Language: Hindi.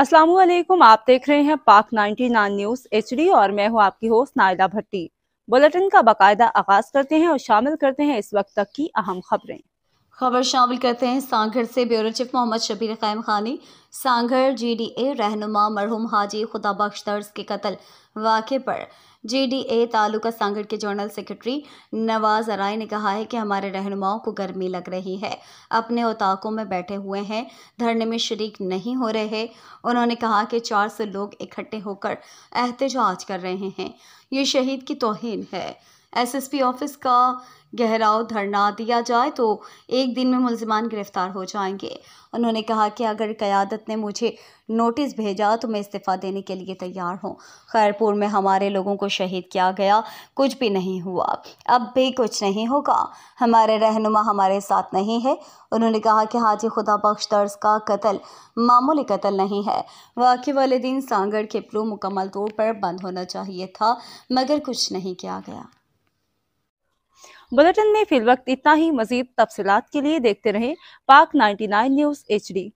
असलम आप देख रहे हैं पाक 99 न्यूज एच और मैं हूं आपकी होस्ट नायला भट्टी बुलेटिन का बाकायदा आगाज करते हैं और शामिल करते हैं इस वक्त तक की अहम खबरें खबर शामिल करते हैं सांघर से bureau chief Mohammad Shabbir Kaimkhani D GDA रहनुमा मरहूम हाजी बख्श दर्ज के कत्ल वाक़े पर जीडीए तालुका सांगड़ के जनरल सेक्रेटरी नवाज अराय ने कहा है कि हमारे रहनुमाओं को गर्मी लग रही है अपने उताकों में बैठे हुए हैं धरने में शरीक नहीं हो रहे उन्होंने कहा कि चार सौ लोग इकट्ठे होकर एहतजाज कर रहे हैं ये शहीद की तोहन है एसएसपी ऑफिस का गहराव धरना दिया जाए तो एक दिन में मुलजमान गिरफ्तार हो जाएंगे उन्होंने कहा कि अगर क़यादत ने मुझे नोटिस भेजा तो मैं इस्तीफ़ा देने के लिए तैयार हूँ खैरपुर में हमारे लोगों को शहीद किया गया कुछ भी नहीं हुआ अब भी कुछ नहीं होगा हमारे रहनुमा हमारे साथ नहीं है उन्होंने कहा कि हाजी खुदा बख्श दर्ज का कत्ल मामूली कत्ल नहीं है वाकई वाले दिन सांगढ़ के प्रो मुकम्मल तौर पर बंद होना चाहिए था मगर कुछ नहीं किया गया बुलेटिन में फिल वक्त इतना ही मजीद तफसीत के लिए देखते रहे पाक 99 न्यूज़ एच डी